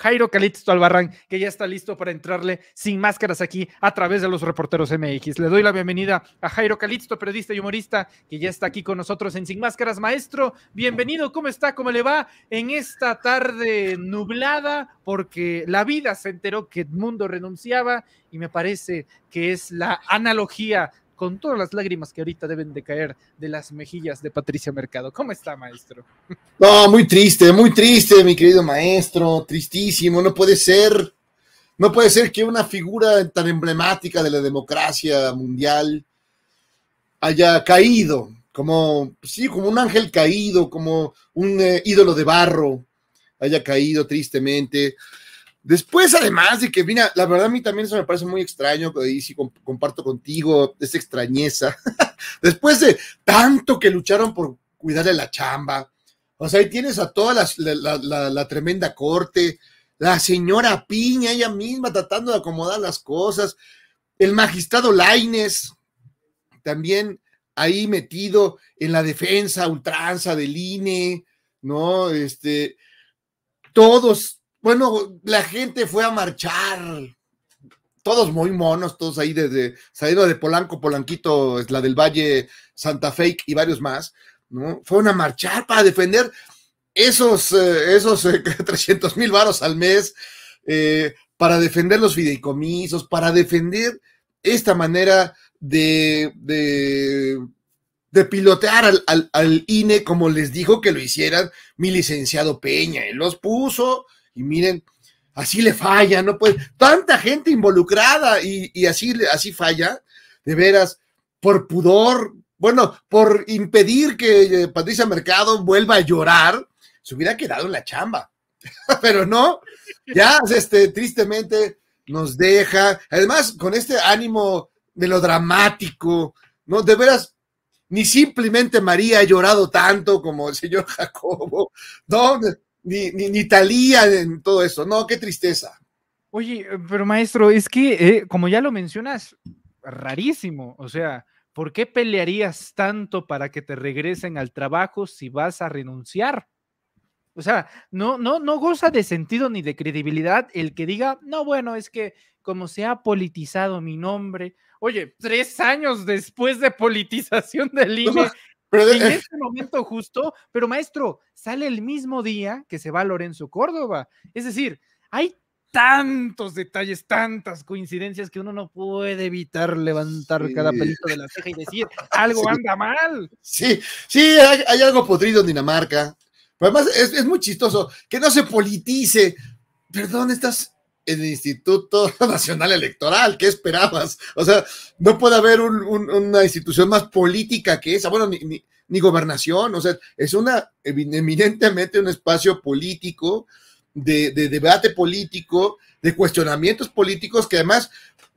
Jairo Calixto Albarrán, que ya está listo para entrarle sin máscaras aquí a través de los reporteros MX. Le doy la bienvenida a Jairo Calixto, periodista y humorista, que ya está aquí con nosotros en Sin Máscaras. Maestro, bienvenido, ¿cómo está? ¿Cómo le va en esta tarde nublada? Porque la vida se enteró que Mundo renunciaba y me parece que es la analogía con todas las lágrimas que ahorita deben de caer de las mejillas de Patricia Mercado. ¿Cómo está, maestro? No, muy triste, muy triste, mi querido maestro, tristísimo, no puede ser. No puede ser que una figura tan emblemática de la democracia mundial haya caído, como, sí, como un ángel caído, como un eh, ídolo de barro, haya caído tristemente. Después, además de que, mira, la verdad a mí también eso me parece muy extraño, y si comparto contigo esa extrañeza, después de tanto que lucharon por cuidarle la chamba, o sea, ahí tienes a toda la, la, tremenda corte, la señora Piña, ella misma tratando de acomodar las cosas, el magistrado Laines, también ahí metido en la defensa ultranza del INE, ¿no? Este, todos, bueno, la gente fue a marchar. Todos muy monos, todos ahí desde saliendo de Polanco, Polanquito, es la del Valle, Santa Fe y varios más, ¿no? Fueron a marchar para defender esos, eh, esos 300 eh, mil varos al mes, eh, para defender los fideicomisos, para defender esta manera de, de, pilotear al, al, al, INE como les dijo que lo hicieran mi licenciado Peña. Él los puso, y miren, así le falla, no puede, tanta gente involucrada y, así, así falla, de veras, por pudor, bueno, por impedir que eh, Patricia Mercado vuelva a llorar, se hubiera quedado en la chamba, pero no, ya, este, tristemente nos deja, además con este ánimo melodramático, ¿no? De veras, ni simplemente María ha llorado tanto como el señor Jacobo, ¿no? ni, Talía en todo eso. No, qué tristeza. Oye, pero maestro, es que, eh, como ya lo mencionas, rarísimo. O sea, ¿por qué pelearías tanto para que te regresen al trabajo si vas a renunciar? O sea, no, no, no goza de sentido ni de credibilidad el que diga, no, bueno, es que como se ha politizado mi nombre, oye, tres años después de politización del INE, pero en eh este momento justo, pero maestro, sale el mismo día que se va Lorenzo Córdoba. Es decir, hay tantos detalles, tantas coincidencias que uno no puede evitar levantar cada pelito de la ceja y decir, algo anda mal. Sí, sí, hay, algo podrido en Dinamarca. Pero además es, es muy chistoso que no se politice. Perdón, estás el Instituto Nacional Electoral, ¿qué esperabas? O sea, no puede haber una institución más política que esa, bueno, ni, ni, gobernación, o sea, es una, eminentemente un espacio político, de, de debate político, de cuestionamientos políticos que además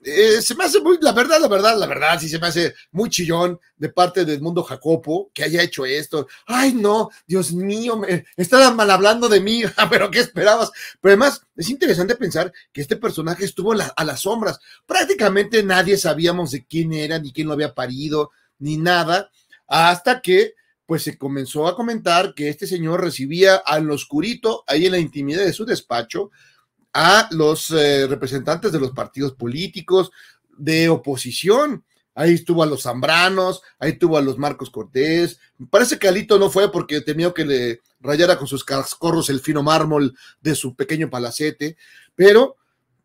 eh, se me hace muy, la verdad, la verdad, la verdad, sí se me hace muy chillón de parte del mundo Jacopo que haya hecho esto. Ay, no, Dios mío, me estaban mal hablando de mí, pero ¿qué esperabas? Pero además, es interesante pensar que este personaje estuvo a las sombras. Prácticamente nadie sabíamos de quién era, ni quién lo había parido, ni nada, hasta que pues se comenzó a comentar que este señor recibía al oscurito ahí en la intimidad de su despacho a los eh, representantes de los partidos políticos de oposición. Ahí estuvo a los Zambranos, ahí estuvo a los Marcos Cortés. parece que Alito no fue porque temió que le rayara con sus cascorros el fino mármol de su pequeño palacete, pero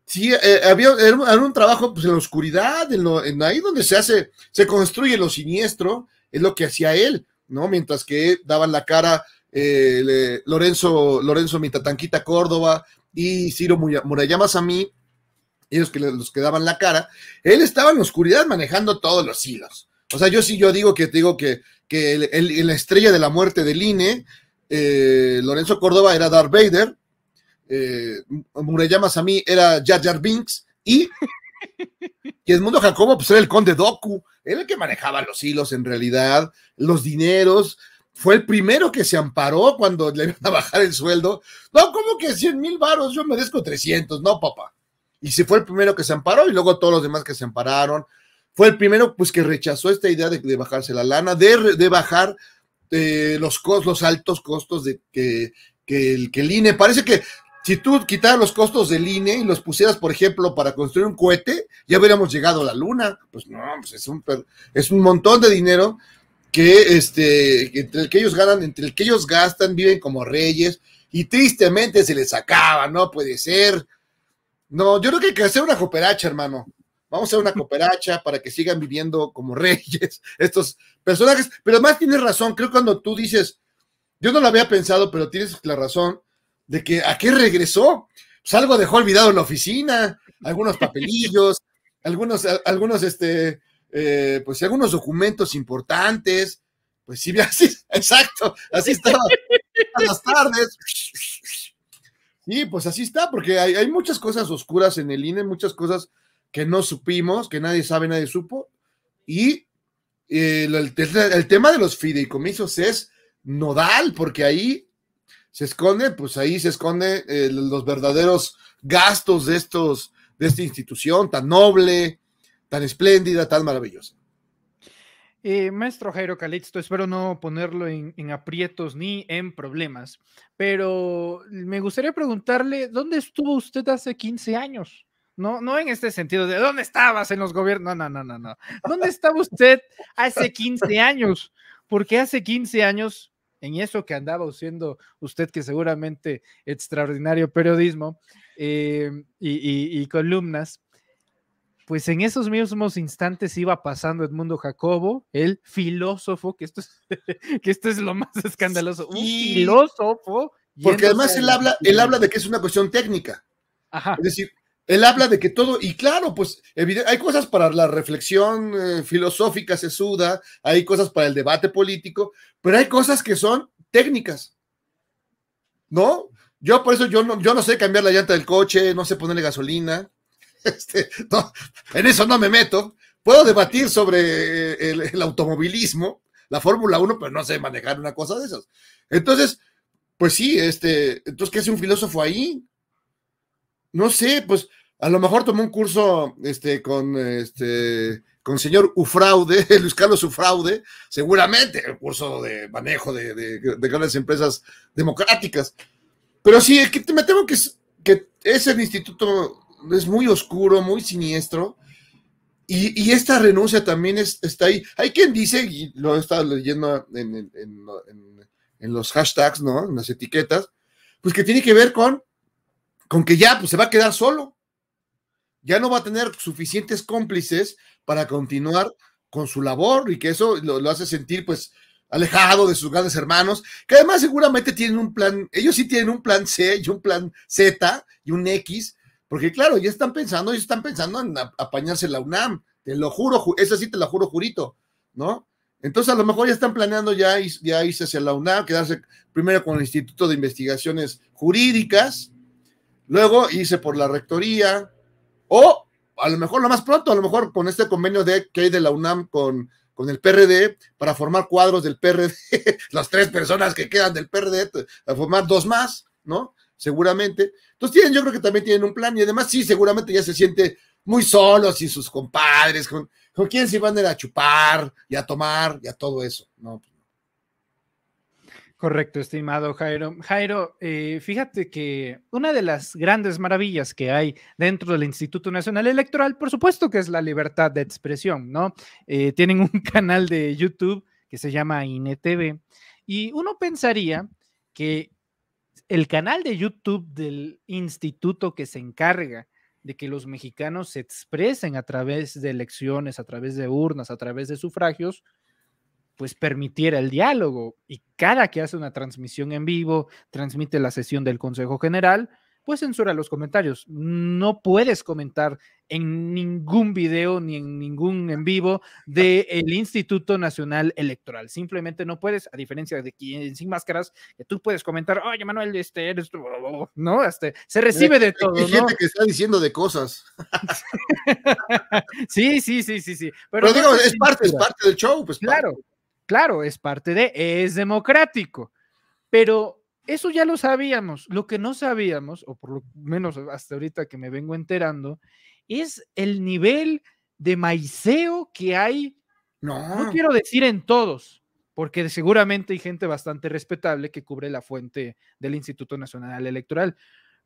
sí, eh, había, un trabajo pues, en la oscuridad, en, lo, en ahí donde se hace, se construye lo siniestro, es lo que hacía él, ¿no? Mientras que daban la cara eh, Lorenzo, Lorenzo Mitatanquita Córdoba, y Ciro Murayama mí ellos que los quedaban la cara, él estaba en la oscuridad manejando todos los hilos. O sea, yo sí yo digo que digo que, la estrella de la muerte del INE, eh, Lorenzo Córdoba era Darth Vader, eh, Murayama Sami era Jar Binks y, y Edmundo Jacobo pues era el conde Doku, era el que manejaba los hilos en realidad, los dineros, fue el primero que se amparó cuando le iban a bajar el sueldo. No, ¿cómo que 100 mil varos? Yo merezco 300, no, papá. Y si fue el primero que se amparó y luego todos los demás que se ampararon. Fue el primero pues que rechazó esta idea de, bajarse la lana, de, bajar eh, los, los altos costos de que, el, que INE. Parece que si tú quitaras los costos del INE y los pusieras, por ejemplo, para construir un cohete, ya hubiéramos llegado a la luna. Pues no, pues es un, es un montón de dinero que este, entre el que ellos ganan, entre el que ellos gastan, viven como reyes y tristemente se les acaba, no puede ser. No, yo creo que hay que hacer una cooperacha, hermano. Vamos a hacer una cooperacha para que sigan viviendo como reyes estos personajes. Pero además tienes razón, creo cuando tú dices, yo no lo había pensado, pero tienes la razón de que a qué regresó. Pues algo dejó olvidado en la oficina, algunos papelillos, algunos, algunos este, eh, pues algunos documentos importantes. Pues sí, exacto, así estaba. las tardes. y pues así está, porque hay, muchas cosas oscuras en el INE, muchas cosas que no supimos, que nadie sabe, nadie supo. Y eh, el, tema de los fideicomisos es nodal, porque ahí se esconde, pues ahí se esconde eh, los verdaderos gastos de estos, de esta institución tan noble, tan espléndida, tan maravillosa. Eh, maestro Jairo Calixto, espero no ponerlo en, aprietos ni en problemas, pero me gustaría preguntarle, ¿dónde estuvo usted hace 15 años? No, no en este sentido de dónde estabas en los gobiernos, no, no, no, no. ¿Dónde estaba usted hace 15 años? Porque hace 15 años, en eso que andaba siendo usted, que seguramente extraordinario periodismo eh, y columnas, pues en esos mismos instantes iba pasando Edmundo Jacobo, el filósofo, que esto es, que esto es lo más escandaloso, un filósofo. Porque además él habla, él habla de que es una cuestión técnica. Ajá. Es decir, él habla de que todo, y claro, pues hay cosas para la reflexión eh, filosófica, filosófica sesuda, hay cosas para el debate político, pero hay cosas que son técnicas. ¿No? Yo por eso yo no, yo no sé cambiar la llanta del coche, no sé ponerle gasolina, Este, en eso no me meto. Puedo debatir sobre eh, el, automovilismo, la Fórmula 1, pero no sé manejar una cosa de esas. Entonces, pues sí, este, entonces, ¿qué hace un filósofo ahí? No sé, pues a lo mejor tomó un curso este, con este con señor Ufraude, Luis Carlos Ufraude, seguramente el curso de manejo de, grandes empresas democráticas. Pero sí, es que me temo que, que es el instituto es muy oscuro, muy siniestro. Y, esta renuncia también está ahí. Hay quien dice, y lo he estado leyendo en, los hashtags, ¿no? En las etiquetas, pues que tiene que ver con, con que ya pues, se va a quedar solo. Ya no va a tener suficientes cómplices para continuar con su labor y que eso lo, lo hace sentir, pues, alejado de sus grandes hermanos, que además seguramente tienen un plan, ellos sí tienen un plan C y un plan Z y un X porque claro, ya están pensando, ya están pensando en apañarse la UNAM, te lo juro, esa sí te la juro jurito, ¿no? Entonces a lo mejor ya están planeando ya, ya irse hacia la UNAM, quedarse primero con el Instituto de Investigaciones Jurídicas, luego irse por la Rectoría, o a lo mejor lo más pronto, a lo mejor con este convenio de, que hay de la UNAM con, con el PRD para formar cuadros del PRD, las tres personas que quedan del PRD, formar dos más, ¿no? seguramente. Entonces tienen, yo creo que también tienen un plan y además sí, seguramente ya se siente muy solo, sin sus compadres, con, con quién se van a ir a chupar y a tomar y a todo eso, ¿no? Correcto, estimado Jairo. Jairo, eh, fíjate que una de las grandes maravillas que hay dentro del Instituto Nacional Electoral, por supuesto que es la libertad de expresión, ¿no? Eh, tienen un canal de YouTube que se llama INETV y uno pensaría que el canal de YouTube del instituto que se encarga de que los mexicanos se expresen a través de elecciones, a través de urnas, a través de sufragios, pues permitiera el diálogo. Y cada que hace una transmisión en vivo, transmite la sesión del Consejo General, pues censura los comentarios. No puedes comentar en ningún video ni en ningún en vivo del Instituto Nacional Electoral. Simplemente no puedes, a diferencia de quien sin máscaras, que tú puedes comentar, oye Manuel, este eres ¿no? Este, se recibe de todo. gente que está diciendo de cosas. sí, sí, sí, sí, sí. Pero, digo, es parte, del show, pues. Claro, claro, es parte de, es democrático. Pero eso ya lo sabíamos. Lo que no sabíamos, o por lo menos hasta ahorita que me vengo enterando, es el nivel de maiceo que hay. No. no quiero decir en todos, porque seguramente hay gente bastante respetable que cubre la fuente del Instituto Nacional Electoral.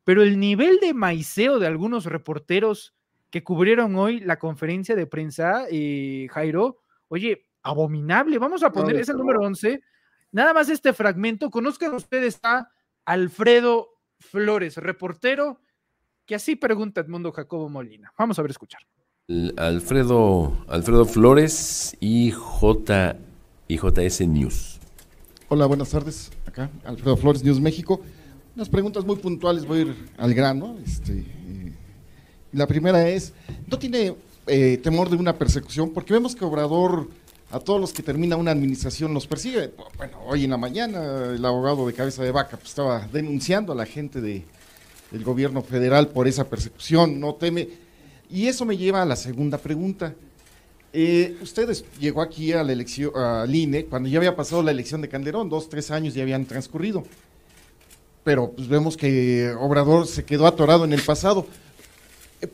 Pero el nivel de maiceo de algunos reporteros que cubrieron hoy la conferencia de prensa, y eh, Jairo, oye, abominable. Vamos a poner, ese número 11, Nada más este fragmento. Conozcan ustedes a Alfredo Flores, reportero, que así pregunta Edmundo Jacobo Molina. Vamos a ver, escuchar. Alfredo, Alfredo Flores y JS News. Hola, buenas tardes. Acá, Alfredo Flores, News México. Unas preguntas muy puntuales, voy a ir al grano. Este, la primera es, ¿no tiene eh, temor de una persecución? Porque vemos que Obrador a todos los que termina una administración los persigue. Bueno, hoy en la mañana el abogado de cabeza de vaca pues, estaba denunciando a la gente de, del gobierno federal por esa persecución, no teme. Y eso me lleva a la segunda pregunta. Eh, ustedes llegó aquí a la elección, al INE, cuando ya había pasado la elección de Calderón, dos, tres años ya habían transcurrido. Pero pues, vemos que Obrador se quedó atorado en el pasado.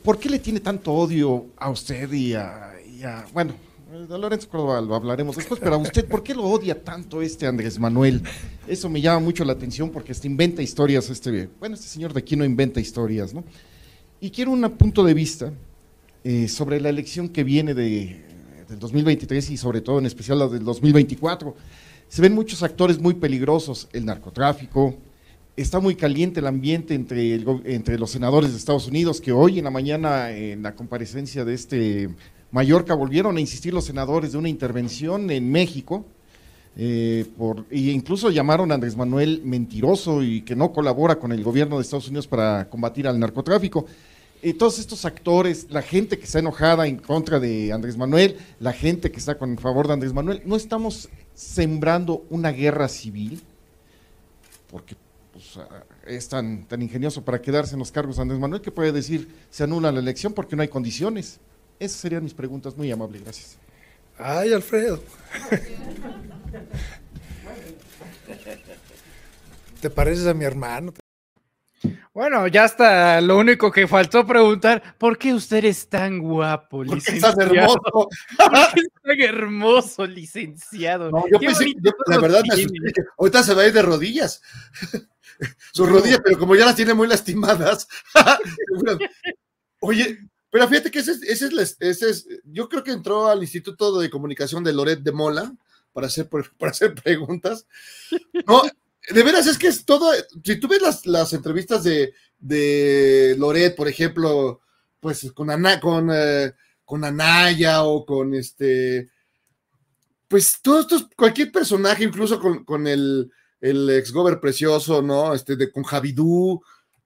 ¿Por qué le tiene tanto odio a usted y a, y a bueno, eh, Lorenzo Córdoba lo hablaremos después, pero a usted, ¿por qué lo odia tanto este Andrés Manuel? Eso me llama mucho la atención porque este inventa historias, este, bueno, este señor de aquí no inventa historias, ¿no? Y quiero un punto de vista eh, sobre la elección que viene de, del 2023 y sobre todo en especial la del 2024. Se ven muchos actores muy peligrosos, el narcotráfico, está muy caliente el ambiente entre, entre los senadores de Estados Unidos, que hoy en la mañana, en la comparecencia de este Mallorca volvieron a insistir los senadores de una intervención en México, eh, por, e incluso llamaron a Andrés Manuel mentiroso y que no colabora con el gobierno de Estados Unidos para combatir al narcotráfico. Y eh, todos estos actores, la gente que está enojada en contra de Andrés Manuel, la gente que está con favor de Andrés Manuel, no estamos sembrando una guerra civil, porque pues, ah, es tan, tan ingenioso para quedarse en los cargos Andrés Manuel que puede decir se anula la elección porque no hay condiciones. Esas serían mis preguntas, muy amables, gracias. Ay, Alfredo. ¿Te pareces a mi hermano? Bueno, ya está. Lo único que faltó preguntar, ¿por qué usted es tan guapo, licenciado? estás hermoso. ¿Por qué es tan hermoso, licenciado? No, yo pensé, la verdad Ahorita se va a ir de rodillas. Sus rodillas, pero como ya las tiene muy lastimadas. Oye, pero fíjate que ese, es, es, yo creo que entró al Instituto de Comunicación de Loret de Mola para hacer, para hacer preguntas. No, de veras es que es todo, si tú ves las, las entrevistas de, de Loret, por ejemplo, pues con, Ana, con, eh, con Anaya o con este, pues todos estos, cualquier personaje, incluso con, el, el ex-gober precioso, ¿no? Este, de, con Javidú.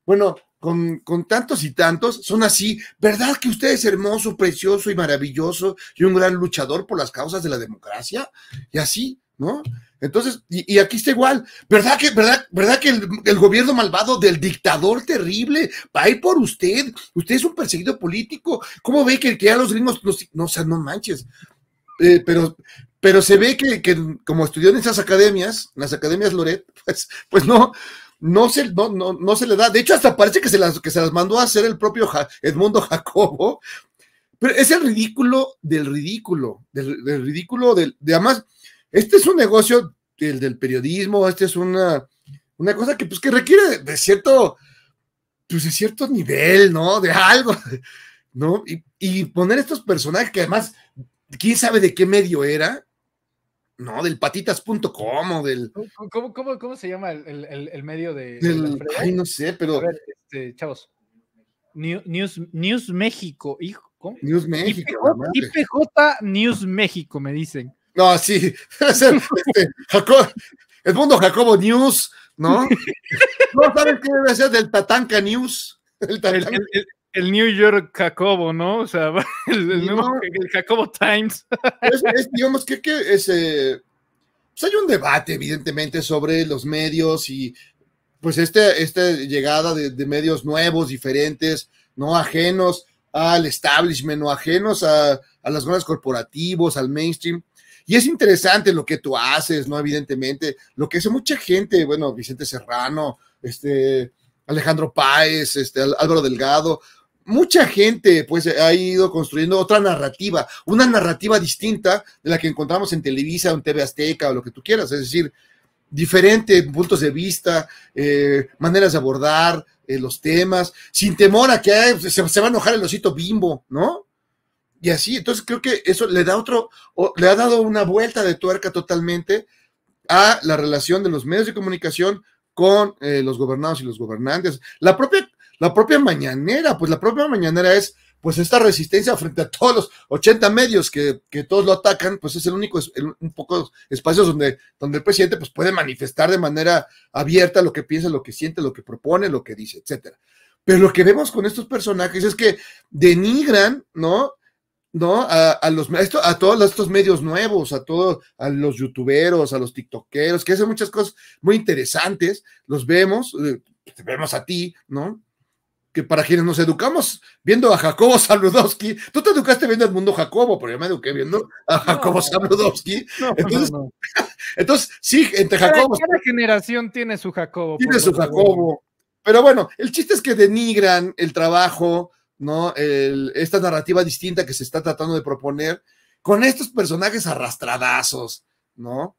Bueno, con, con, tantos y tantos, son así. ¿Verdad que usted es hermoso, precioso y maravilloso y un gran luchador por las causas de la democracia? Y así, ¿no? Entonces, y, aquí está igual. ¿Verdad que, verdad, verdad que el, gobierno malvado del dictador terrible va a ir por usted? Usted es un perseguido político. ¿Cómo ve que, que los gringos, no, o sea, no manches? Eh, pero, pero se ve que, que, como estudió en esas academias, las academias Loret, pues, pues no, no se, no, no, se le da. De hecho, hasta parece que se las, que se las mandó a hacer el propio Edmundo Jacobo. Pero es el ridículo del ridículo, del, ridículo del, además, este es un negocio el del periodismo, este es una, una cosa que pues que requiere de cierto, pues de cierto nivel, ¿no? De algo, ¿no? Y, y poner estos personajes que además, quién sabe de qué medio era, no, del patitas.com o del. ¿Cómo, se llama el, medio de.? Ay, no sé, pero. Este, chavos. News, News México, hijo. ¿cómo? News México. IPJ, News México, me dicen. No, sí. Este, el mundo Jacobo News, ¿no? no sabes qué debe ser del Tatanka News. el, el New York Jacobo, ¿no? O sea, el, Jacobo Times. Es, digamos que, pues, hay un debate, evidentemente, sobre los medios y pues este, esta llegada de, medios nuevos, diferentes, no ajenos al establishment, no ajenos a, las grandes corporativos, al mainstream. Y es interesante lo que tú haces, ¿no? Evidentemente, lo que hace mucha gente, bueno, Vicente Serrano, este, Alejandro Páez, este, Álvaro Delgado, mucha gente pues ha ido construyendo otra narrativa, una narrativa distinta de la que encontramos en Televisa, en TV Azteca o lo que tú quieras, es decir, diferentes puntos de vista, eh, maneras de abordar eh, los temas, sin temor a que se, va a enojar el osito bimbo, ¿no? Y así, entonces creo que eso le da otro, le ha dado una vuelta de tuerca totalmente a la relación de los medios de comunicación con eh, los gobernados y los gobernantes. La propia la propia mañanera, pues la propia mañanera es pues esta resistencia frente a todos los 80 medios que, todos lo atacan, pues es el único, un poco espacios donde, donde el presidente pues puede manifestar de manera abierta lo que piensa, lo que siente, lo que propone, lo que dice, etcétera. Pero lo que vemos con estos personajes es que denigran, ¿no? ¿No? A, los todos estos medios nuevos, a todos, a los youtuberos, a los tiktokeros, que hacen muchas cosas muy interesantes, los vemos, eh, pues, vemos a ti, ¿no? que para quienes nos educamos viendo a Jacobo Saludowski, tú te educaste viendo el mundo Jacobo, pero yo me eduqué viendo a Jacobo no, entonces, sí, entre Jacobo. Cada, generación tiene su Jacobo. Tiene su Jacobo. Pero bueno, el chiste es que denigran el trabajo, ¿no? esta narrativa distinta que se está tratando de proponer con estos personajes arrastradazos, ¿no?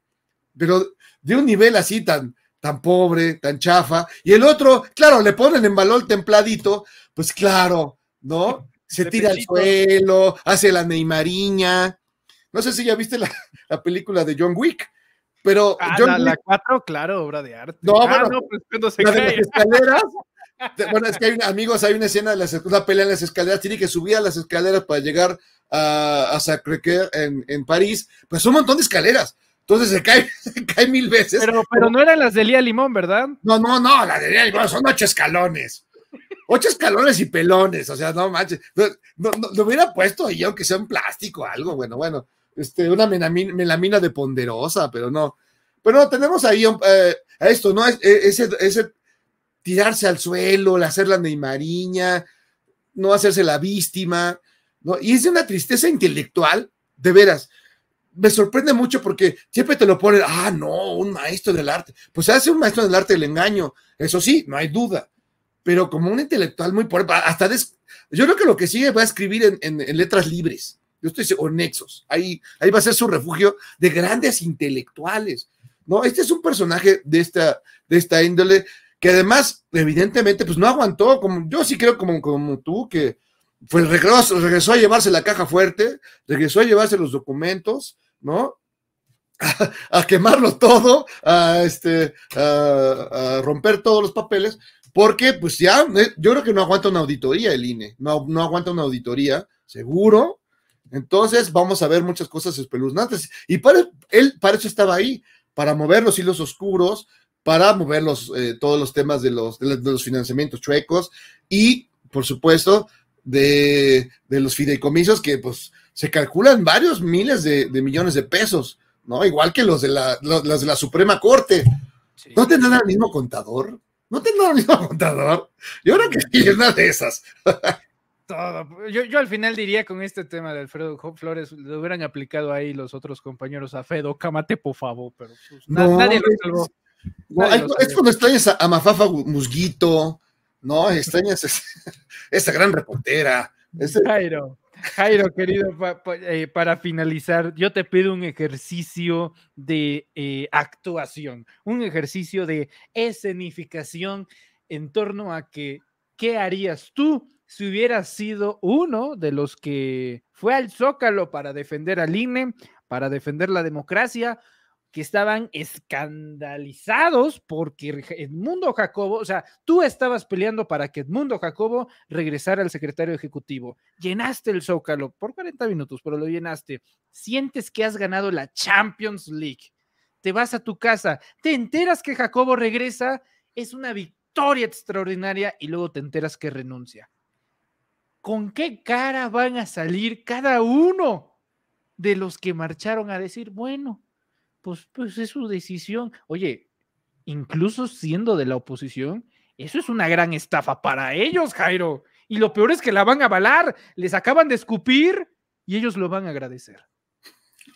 Pero de un nivel así tan, tan pobre, tan chafa. Y el otro, claro, le ponen en balón templadito, pues claro, ¿no? Se tira al suelo, hace la neymariña. No sé si ya viste la, película de John Wick, pero... Ah, John la, 4, claro, obra de arte. No, ah, bueno, pues, cuando se las escaleras. bueno, es que hay, amigos, hay una escena de una pelea en las escaleras, tiene que subir a las escaleras para llegar a, a Sacré-Cœur en, en París, pues un montón de escaleras. Entonces se cae, se cae mil veces. Pero, pero no eran las de Lía Limón, ¿verdad? No, no, no, las de Lía Limón son ocho escalones. Ocho escalones y pelones, o sea, no manches. lo hubiera puesto yo, aunque sea un plástico o algo, bueno, bueno. Este, una melamina, de ponderosa, pero no. Pero no, tenemos ahí eh, esto, ¿no? Eh, ese, ese tirarse al suelo, hacer la neymariña, no hacerse la víctima, ¿no? Y es de una tristeza intelectual, de veras me sorprende mucho porque siempre te lo ponen, ah, no, un maestro del arte. Pues hace un maestro del arte del engaño, eso sí, no hay duda, pero como un intelectual muy pobre, hasta yo creo que lo que sigue va a escribir en, letras libres, yo estoy o nexos, ahí, ahí va a ser su refugio de grandes intelectuales. No, este es un personaje de esta, de esta índole que además, evidentemente, pues no aguantó, como yo sí creo como, como tú, que fue el regresó a llevarse la caja fuerte, regresó a llevarse los documentos, ¿no? A, quemarlo todo, a, este, a, romper todos los papeles, porque pues ya, eh, yo creo que no aguanta una auditoría el INE, no, no aguanta una auditoría, seguro. Entonces vamos a ver muchas cosas espeluznantes. Y para, él para eso estaba ahí, para mover los hilos oscuros, para mover los, eh, todos los temas de los, de los financiamientos chuecos y, por supuesto, de, de los fideicomisos que pues se calculan varios miles de, millones de pesos, ¿no? Igual que los de la, de la Suprema Corte. ¿No tendrán el mismo contador? ¿No tendrán el mismo contador? Yo creo que sí, una de esas. Yo, al final diría con este tema de Alfredo Flores, le hubieran aplicado ahí los otros compañeros a Fedo, cámate por favor, pero pues, nadie lo No, es cuando extrañas a, Mafafa Musguito, ¿no? Extrañas esa gran reportera. Jairo, querido, eh, para finalizar, yo te pido un ejercicio de eh, actuación, un ejercicio de escenificación en torno a que, ¿qué harías tú si hubieras sido uno de los que fue al Zócalo para defender al INE, para defender la democracia, que estaban escandalizados porque Edmundo Jacobo, o sea, tú estabas peleando para que Edmundo Jacobo regresara al secretario ejecutivo. Llenaste el Zócalo por 40 minutos, pero lo llenaste. Sientes que has ganado la Champions League. Te vas a tu casa, te enteras que Jacobo regresa, es una victoria extraordinaria y luego te enteras que renuncia. ¿Con qué cara van a salir cada uno de los que marcharon a decir, bueno, pues, pues, es su decisión. Oye, incluso siendo de la oposición, eso es una gran estafa para ellos, Jairo. Y lo peor es que la van a avalar, les acaban de escupir y ellos lo van a agradecer.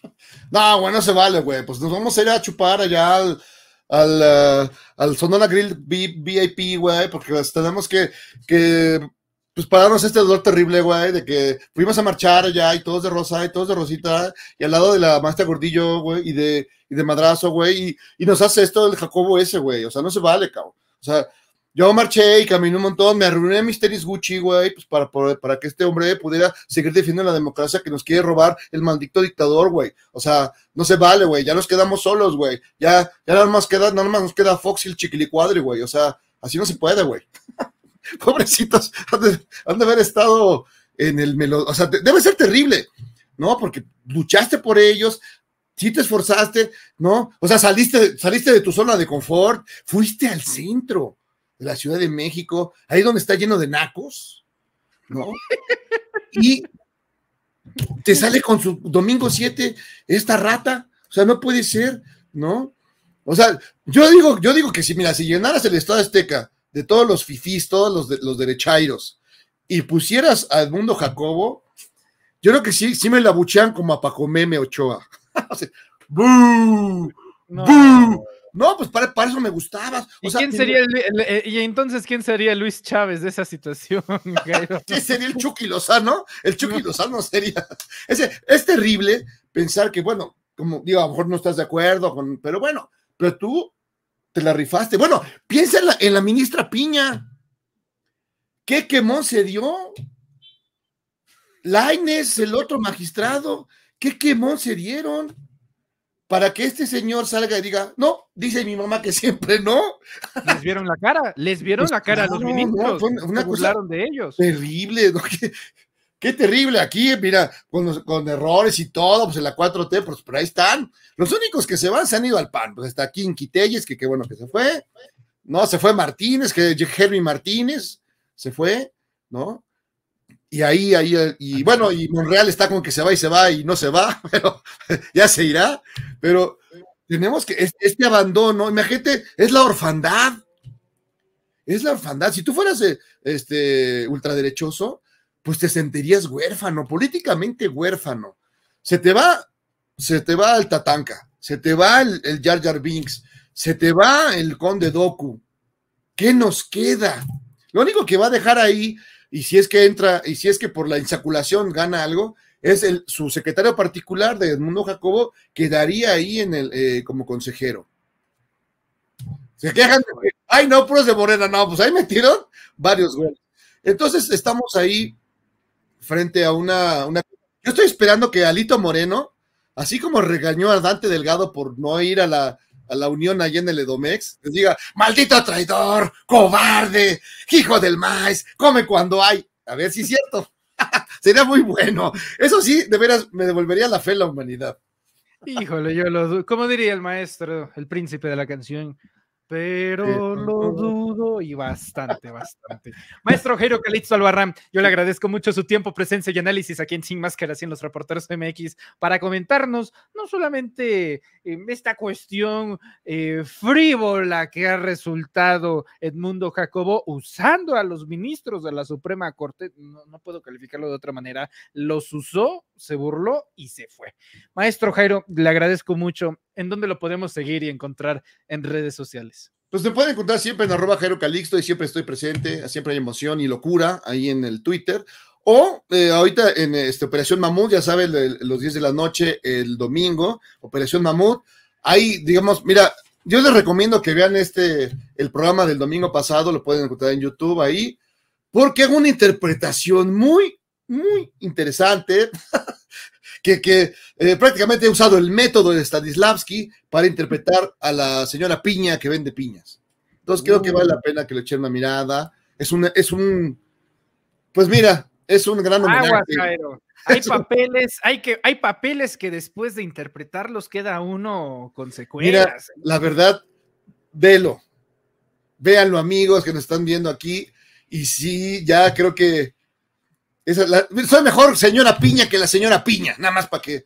No, bueno, se vale, güey. Pues nos vamos a ir a chupar allá al, al, eh, al Sonora Grill VIP, güey, porque tenemos que, que pues pararnos este dolor terrible, güey, de que fuimos a marchar allá y todos de rosa y todos de rosita y al lado de la maestra Gordillo, güey, y de, y de madrazo, güey, y, nos hace esto el Jacobo ese, güey, o sea, no se vale, cabrón. O sea, yo marché y caminé un montón, me arruiné mis Misteris Gucci, güey, pues para, para que este hombre pudiera seguir defendiendo la democracia que nos quiere robar el maldito dictador, güey. O sea, no se vale, güey, ya nos quedamos solos, güey. Ya, ya nada más queda, nada más nos queda Fox y el chiquilicuadri güey. O sea, así no se puede, güey. pobrecitos, han de, haber estado en el melo, o sea, debe ser terrible, ¿no? Porque luchaste por ellos, sí te esforzaste, ¿no? O sea, saliste, saliste de tu zona de confort, fuiste al centro de la Ciudad de México, ahí donde está lleno de nacos, ¿no? Y te sale con su domingo 7 esta rata, o sea, no puede ser, ¿no? O sea, yo digo, yo digo que si, mira, si llenaras el Estado Azteca de todos los fifís, todos los, los derechairos, y pusieras a Edmundo Jacobo, yo creo que sí, sí me la buchean como a Paco Meme Ochoa. No. No, pues para, para, eso me gustabas. ¿Y, sería entonces quién sería Luis Chávez de esa situación? ¿Quién sería el Chucky Lozano? El Chucky Lozano sería. Es, es terrible pensar que, bueno, como digo, a lo mejor no estás de acuerdo, con, pero bueno, pero tú te la rifaste. Bueno, piensa en la, ministra Piña. ¿Qué quemón se dio? Laines, el otro magistrado, ¿qué quemón se dieron? Para que este señor salga y diga, no, dice mi mamá que siempre no. Les vieron la cara, les vieron pues la cara a los ministros. de ellos. Terrible, ¿no? Qué terrible aquí, mira, con, con errores y todo, pues en la 4T, pues, por ahí están. Los únicos que se van se han ido al pan. Pues está aquí en que qué bueno que se fue. No, se fue Martínez, que Jeremy Martínez se fue, ¿no? Y ahí, ahí, y bueno, y Monreal está como que se va y se va y no se va, pero ya se irá. Pero tenemos que, este abandono, imagínate, es la orfandad. Es la orfandad. Si tú fueras eh, este ultraderechoso, pues te sentirías huérfano, políticamente huérfano. Se te va, se te va el Tatanka, se te va el, el Jar Jar Binks, se te va el Conde Doku. ¿Qué nos queda? Lo único que va a dejar ahí, y si es que entra, y si es que por la insaculación gana algo, es el, su secretario particular de Edmundo Jacobo, quedaría ahí en el, eh, como consejero. Se quejan ay, no, pros de Morena, no, pues ahí metieron varios güeyes. Entonces estamos ahí frente a una, Yo estoy esperando que Alito Moreno, así como regañó a Dante Delgado por no ir a la, a la unión allá en el Edomex, diga, maldito traidor, cobarde, hijo del maíz, come cuando hay. A ver si es cierto. Sería muy bueno. Eso sí, de veras, me devolvería la fe a la humanidad. Híjole, yo lo ¿Cómo diría el maestro, el príncipe de la canción? pero lo dudo y bastante, bastante. Maestro Jairo Calixto Albarrán, yo le agradezco mucho su tiempo, presencia y análisis aquí en Sin Máscaras y en los reporteros MX para comentarnos no solamente em, esta cuestión eh, frívola que ha resultado Edmundo Jacobo usando a los ministros de la Suprema Corte, no puedo calificarlo de otra manera, los usó se burló y se fue. Maestro Jairo, le agradezco mucho. ¿En dónde lo podemos seguir y encontrar en redes sociales? Pues te pueden encontrar siempre en arroba Jairo Calixto y siempre estoy presente, siempre hay emoción y locura ahí en el Twitter. O eh, ahorita en este, Operación Mamut, ya saben los 10 de la noche, el domingo, Operación Mamut. Ahí, digamos, mira, yo les recomiendo que vean este, el programa del domingo pasado, lo pueden encontrar en YouTube ahí, porque hago una interpretación muy, muy interesante que, eh, prácticamente he usado el método de Stanislavski para interpretar a la señora piña que vende piñas. Entonces creo que vale la mm. pena que le echen una mirada. Es un, es un, pues mira, es un gran homenaje. Hay papeles, hay que, hay papeles que después de interpretarlos queda uno con secuelas. Mira, la verdad, vélo. Véanlo, amigos que nos están viendo aquí. Y sí, ya creo que soy mejor señora Piña que la señora Piña, nada más para que,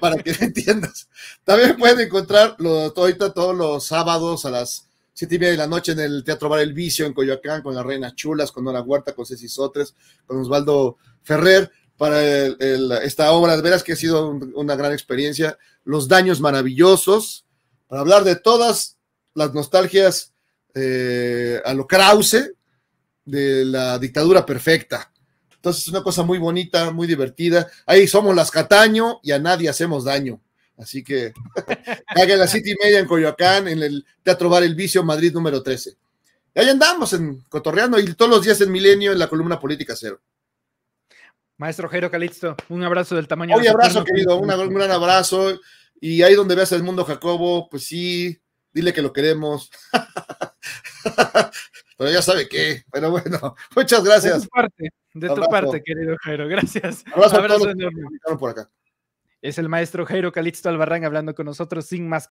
para que entiendas. También pueden encontrar ahorita todos los sábados a las siete y media de la noche en el Teatro Bar El Vicio, en Coyoacán, con la Reina Chulas, con Nora Huerta, con Ceci Sotres, con Osvaldo Ferrer, para esta obra. De veras que ha sido una gran experiencia. Los daños maravillosos, para hablar de todas las nostalgias eh, a lo Krause, de la dictadura perfecta, entonces es una cosa muy bonita, muy divertida. Ahí somos las Cataño y a nadie hacemos daño. Así que haga la City Media en Coyoacán, en el Teatro Bar El Vicio, Madrid número 13. Y ahí andamos en Cotorreando y todos los días en Milenio en la columna Política Cero. Maestro Jairo Calixto, un abrazo del tamaño. Un abrazo, querido, un gran abrazo. Y ahí donde veas el mundo, Jacobo, pues sí, dile que lo queremos. Pero ya sabe qué. Pero bueno, muchas gracias. De tu parte, querido Jairo, gracias. Un Abrazo enorme. Es el maestro Jairo Calixto Albarrán hablando con nosotros sin más.